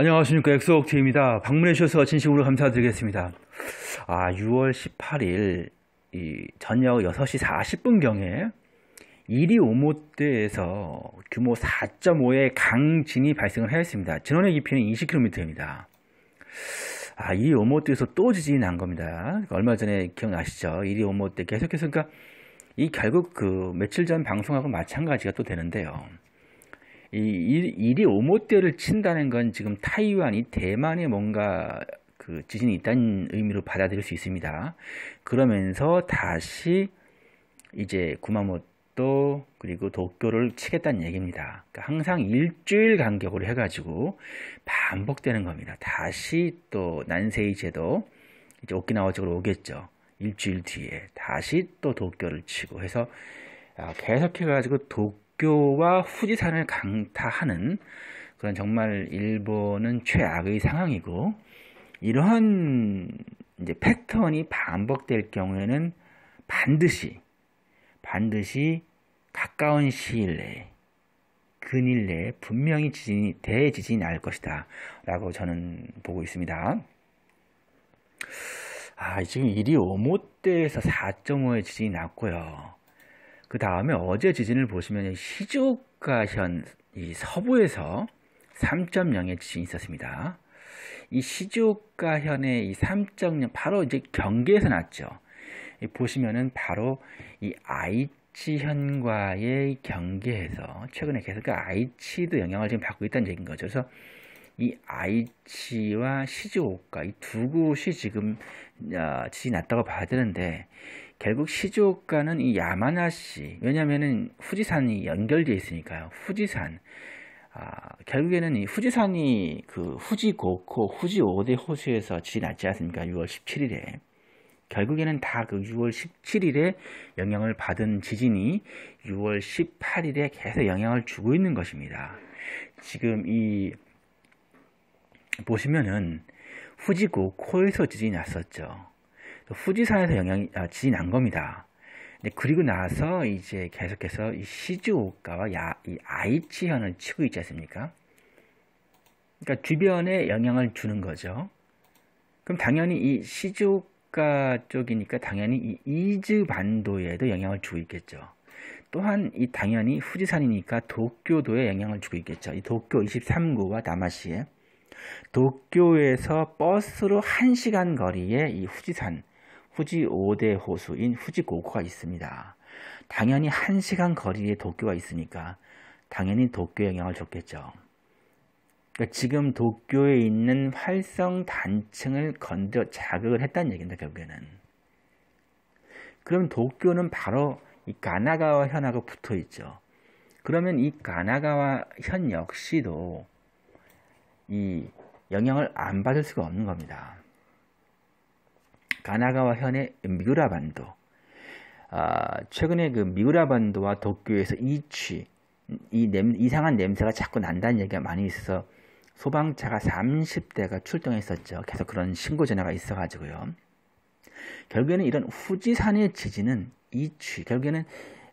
안녕하십니까 엑소옥트입니다. 방문해 주셔서 진심으로 감사드리겠습니다. 아 6월 18일 저녁 6시 40분경에 1위 오모대에서 규모 4.5의 강진이 발생을 하였습니다. 진원의 깊이는 20km입니다. 아, 이리 오모대에서 또 지진이 난 겁니다. 그러니까 얼마 전에 기억나시죠? 1위 오모대 계속해서 그러니까 이 결국 그 며칠 전 방송하고 마찬가지가 또 되는데요. 이 일이 오모대를 친다는 건 지금 타이완이 대만에 뭔가 그 지진이 있다는 의미로 받아들일 수 있습니다. 그러면서 다시 이제 구마모토 그리고 도쿄를 치겠다는 얘기입니다. 그러니까 항상 일주일 간격으로 해가지고 반복되는 겁니다. 다시 또 난세이 제도 이제 오키나와 쪽으로 오겠죠. 일주일 뒤에 다시 또 도쿄를 치고 해서 아, 계속해가지고 도 도쿄와 후지산을 강타하는 그런 정말 일본은 최악의 상황이고 이러한 이제 패턴이 반복될 경우에는 반드시 반드시 가까운 시일 내에 근일 내에 분명히 지진이 대지진이 날 것이다 라고 저는 보고 있습니다. 아, 지금 1이 오모대에서 4.5의 지진이 났고요. 그 다음에 어제 지진을 보시면 시즈오카현 이 서부에서 3.0의 지진이 있었습니다. 이 시즈오카현의 이 3.0 바로 이제 경계에서 났죠. 보시면은 바로 이 아이치현과의 경계에서 최근에 계속 그 아이치도 영향을 지금 받고 있다는 얘기인 거죠. 그래서 이 아이치와 시즈오카 이 두 곳이 지금 아, 지진이 났다고 봐야 되는데 결국 시즈오카는 이 야마나시 왜냐면은 후지산이 연결되어 있으니까요. 후지산 아, 결국에는 이 후지산이 그 후지고코 후지오대 호수에서 질이 났지 않습니까? 6월 17일에 결국에는 다 그 6월 17일에 영향을 받은 지진이 6월 18일에 계속 영향을 주고 있는 것입니다. 지금 이 보시면은 후지고코에서 지진이 났었죠. 후지산에서 영향이 아, 지진이 난 겁니다. 근 그리고 나서 이제 계속해서 이 시즈오카와 야, 이 아이치현을 치고 있지 않습니까? 그러니까 주변에 영향을 주는 거죠. 그럼 당연히 이 시즈오카 쪽이니까 당연히 이 이즈 반도에도 영향을 주고 있겠죠. 또한 이 당연히 후지산이니까 도쿄도에 영향을 주고 있겠죠. 이 도쿄 23구와 다마시에 도쿄에서 버스로 1시간 거리에 이 후지산 후지 5대 호수인 후지 고코가 있습니다. 당연히 1시간 거리에 도쿄가 있으니까 당연히 도쿄 영향을 줬겠죠. 그러니까 지금 도쿄에 있는 활성 단층을 건드려 자극을 했다는 얘기입니다. 결국에는. 그럼 도쿄는 바로 이 가나가와 현하고 붙어 있죠. 그러면 이 가나가와 현 역시도 이 영향을 안 받을 수가 없는 겁니다. 가나가와 현의 미우라 반도. 아, 최근에 그 미우라 반도와 도쿄에서 이취 이 냄, 이상한 냄새가 자꾸 난다는 얘기가 많이 있어서 소방차가 30대가 출동했었죠. 계속 그런 신고 전화가 있어가지고요. 결국에는 이런 후지산의 지진은 이취 결국에는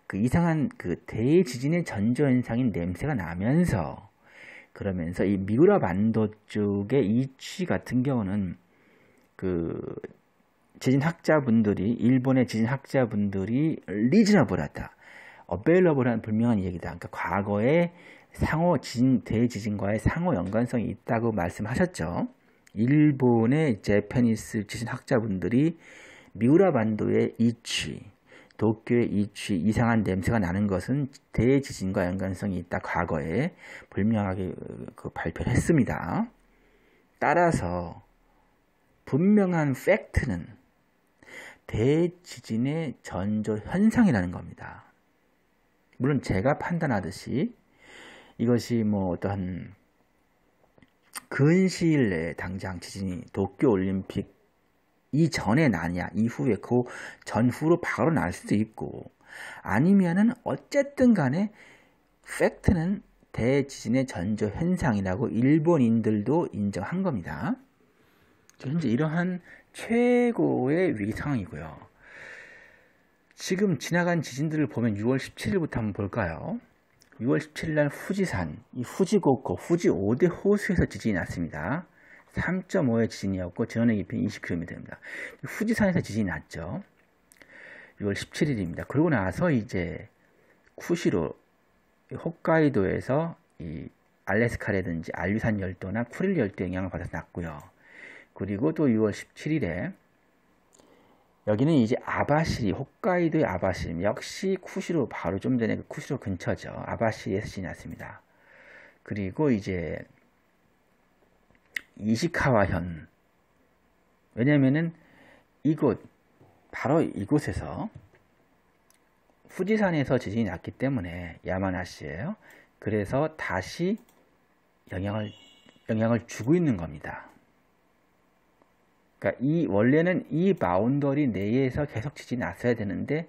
그 이상한 그 대지진의 전조현상인 냄새가 나면서 그러면서 이 미우라 반도 쪽의 이취 같은 경우는 그 지진학자분들이 일본의 지진학자분들이 리즈너블하다, 어베일러블한 분명한 얘기다. 그러니까 과거에 상호 지진 대지진과의 상호 연관성이 있다고 말씀하셨죠. 일본의 제페니스 지진학자분들이 미우라 반도의 이치, 도쿄의 이치, 이상한 냄새가 나는 것은 대지진과 연관성이 있다. 과거에 불명하게그 발표를 했습니다. 따라서 분명한 팩트는 대지진의 전조 현상이라는 겁니다. 물론 제가 판단하듯이 이것이 뭐 어떠한 근시일 내에 당장 지진이 도쿄올림픽 이전에 나냐 이후에 그 전후로 바로 날 수도 있고 아니면은 어쨌든 간에 팩트는 대지진의 전조 현상이라고 일본인들도 인정한 겁니다. 현재 이러한 최고의 위기 상황이고요. 지금 지나간 지진들을 보면 6월 17일부터 한번 볼까요? 6월 17일 날 후지산, 이 후지고코, 후지 5대 호수에서 지진이 났습니다. 3.5의 지진이었고 전원의 깊이 20km입니다. 후지산에서 지진이 났죠. 6월 17일입니다. 그리고 나서 이제 쿠시로 홋카이도에서 이 알래스카라든지 알류산 열도나 쿠릴 열도 영향을 받아서 났고요. 그리고 또 6월 17일에 여기는 이제 아바시리, 홋카이도의 아바시리, 역시 쿠시로 바로 좀 전에 그 쿠시로 근처죠. 아바시리에서 지났습니다. 그리고 이제 이시카와현. 왜냐면은 이곳, 바로 이곳에서 후지산에서 지진이 났기 때문에 야마나시예요. 그래서 다시 영향을 영향을 주고 있는 겁니다. 그러니까 이 원래는 이 바운더리 내에서 계속 지진이 났어야 되는데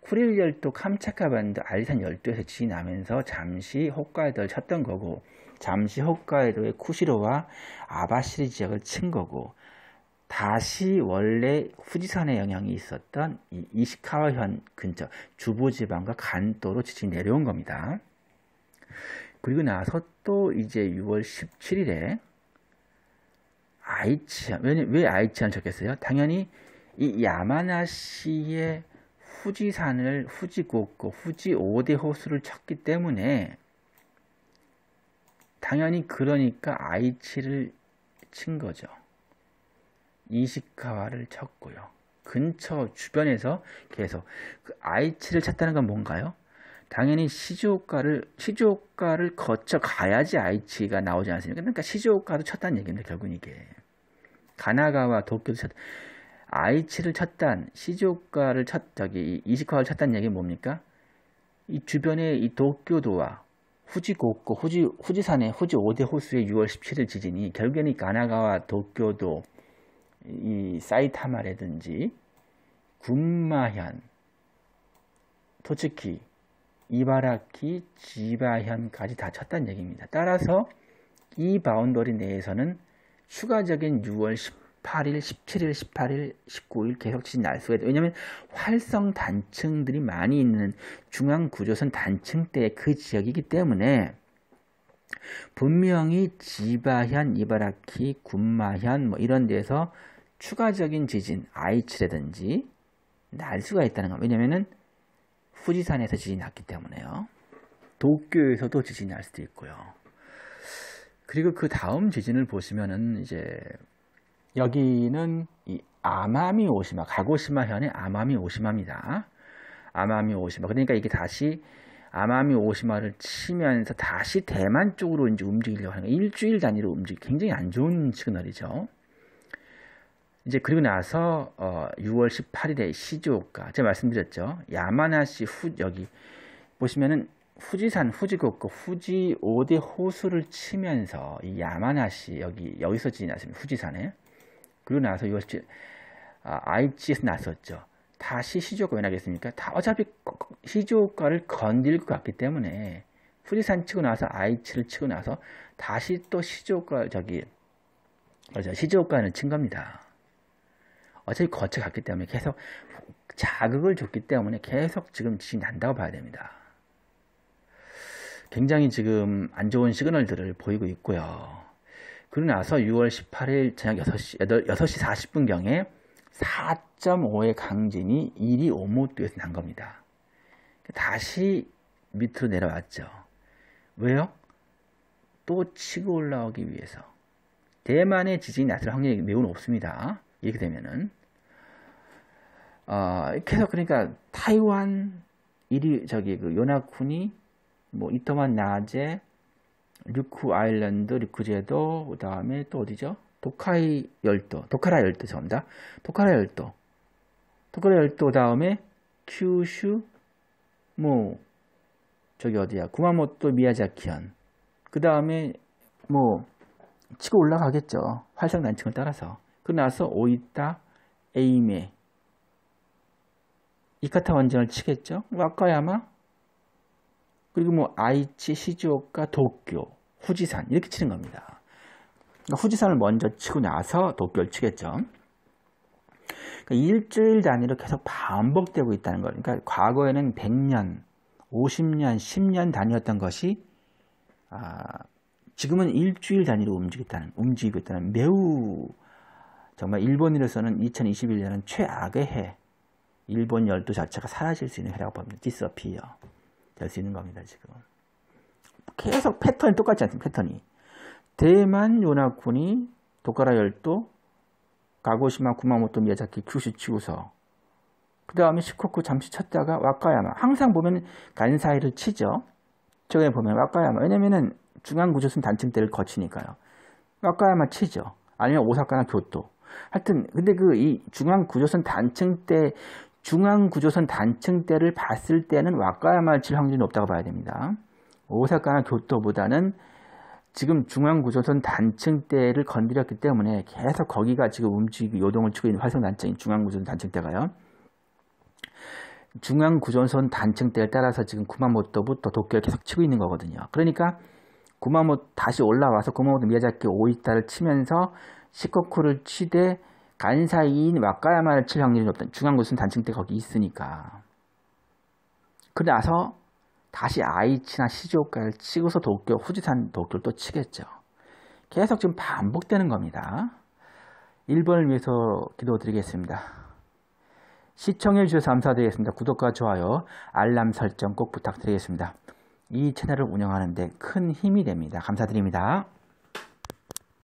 쿠릴 열도, 캄차카 반도, 알산 리 열도에서 지진이 나면서 잠시 홋카이도를 쳤던 거고 잠시 홋카이도의 쿠시로와 아바시리 지역을 친 거고 다시 원래 후지산의 영향이 있었던 이 이시카와현 근처 주부지방과 간도로 지진이 내려온 겁니다. 그리고 나서 또 이제 6월 17일에 아이치 왜, 왜 아이치안 적겠어요? 당연히 이 야마나시의 후지산을 후지곡고 후지 5대 호수를 쳤기 때문에 당연히 그러니까 아이치를 친 거죠. 이시카와를 쳤고요. 근처 주변에서 계속 그 아이치를 찾다는 건 뭔가요? 당연히 시조가를시조가를 거쳐 가야지 아이치가 나오지 않습니까? 그러니까 시조가도 쳤다는 얘기입니다 결국 이게 가나가와 도쿄를 찾, 아이치를 찾단, 시조가를 찾, 저기 이시카와를 찾단 얘기는 뭡니까? 이 주변에 이 도쿄도와 후지 고코 후지 후지산의 후지 5대 호수의 6월 17일 지진이 결국에는 가나가와 도쿄도, 이 사이타마라든지 군마현, 토츠키, 이바라키, 지바현까지 다쳤단 얘기입니다. 따라서 이 바운더리 내에서는 추가적인 6월 18일, 17일, 18일, 19일 계속 지진 날 수가 있다. 왜냐하면 활성 단층들이 많이 있는 중앙 구조선 단층대의 그 지역이기 때문에 분명히 지바현, 이바라키, 군마현 뭐 이런 데서 추가적인 지진, 아이츠라든지 날 수가 있다는 겁니다. 왜냐면은 후지산에서 지진이 났기 때문에요. 도쿄에서도 지진이 날 수도 있고요. 그리고 그 다음 지진을 보시면은 이제 여기는 이 아마미 오시마, 가고시마 현의 아마미 오시마입니다. 아마미 오시마. 그러니까 이게 다시 아마미 오시마를 치면서 다시 대만 쪽으로 이제 움직이려고 하는 거 일주일 단위로 움직이 굉장히 안 좋은 시그널이죠. 이제 그리고 나서 어, 6월 18일에 시즈오카 제가 말씀드렸죠. 야마나시 후 여기 보시면은 후지산, 후지국, 그 후지 5대 호수를 치면서 이 야마나시 여기 여기서 지났습니다. 후지산에. 그리고 나서 이것이 아, 아이치에서 났었죠. 다시 시조가 왜 나겠습니까? 다 어차피 시조가를 건들 것 같기 때문에 후지산 치고 나서 아이치를 치고 나서 다시 또 시조가 저기 그렇죠. 시조가는 친 겁니다. 어차피 거쳐갔기 때문에 계속 자극을 줬기 때문에 계속 지금 지이 난다고 봐야 됩니다. 굉장히 지금 안 좋은 시그널들을 보이고 있고요. 그러고 나서 6월 18일 저녁 6시, 8, 시 40분경에 4.5의 강진이 1위 오모도에서 난 겁니다. 다시 밑으로 내려왔죠. 왜요? 또 치고 올라오기 위해서. 대만의 지진이 나타날 확률이 매우 높습니다. 이렇게 되면은. 어, 계속 그러니까 타이완 1위, 저기 그 요나쿤이 뭐 이터만 낮에 류쿠 아일랜드 류쿠 제도 그다음에 또 어디죠? 도카이 열도, 도카라 열도 전다. 도카라 열도, 도카라 열도 다음에 큐슈, 뭐 저기 어디야? 구마모토 미야자키현. 그 다음에 뭐 치고 올라가겠죠. 활성 단층을 따라서. 그 나서 오이타 에이메 이카타 원전을 치겠죠. 와카야마 뭐, 그리고 뭐 아이치, 시즈오카, 도쿄, 후지산 이렇게 치는 겁니다. 그러니까 후지산을 먼저 치고 나서 도쿄를 치겠죠. 그러니까 일주일 단위로 계속 반복되고 있다는 거예요. 그러니까 과거에는 100년, 50년, 10년 단위였던 것이 아, 지금은 일주일 단위로 움직였다는, 움직이고 있다는 매우 정말 일본으로서는 2021년은 최악의 해. 일본 열도 자체가 사라질 수 있는 해라고 봅니다. 디스어피어 될수 있는 겁니다. 지금 계속 패턴이 똑같지 않습니까? 패턴이 대만 요나군니 도카라 열도 가고시마 구마모토 미야자키 규슈 치우서 그 다음에 시코쿠 잠시 쳤다가 와카야마 항상 보면 간사이를 치죠 저에 보면 와카야마 왜냐면은 중앙 구조선 단층대를 거치니까요 와카야마 치죠 아니면 오사카나 교토 하여튼 근데 그 이 중앙 구조선 단층대 중앙구조선 단층대를 봤을 때는 와까야마 칠 확률이 높다고 봐야 됩니다. 오사카나 교토보다는 지금 중앙구조선 단층대를 건드렸기 때문에 계속 거기가 지금 움직이고 요동을 치고 있는 활성단층인 중앙구조선 단층대가요. 중앙구조선 단층대를 따라서 지금 구마모토부터 도쿄를 계속 치고 있는 거거든요. 그러니까 구마모토 다시 올라와서 구마모토 미야자키 오이타를 치면서 시코쿠를 치되 간사이인 와까야마를 칠 확률이 높다. 중앙한 것은 단층대 거기 있으니까. 그래 나서 다시 아이치나 시조가를 치고서 도쿄, 후지산 도쿄를 또 치겠죠. 계속 지금 반복되는 겁니다. 1번을 위해서 기도드리겠습니다. 시청해 주셔서 감사드리겠습니다. 구독과 좋아요, 알람 설정 꼭 부탁드리겠습니다. 이 채널을 운영하는데 큰 힘이 됩니다. 감사드립니다.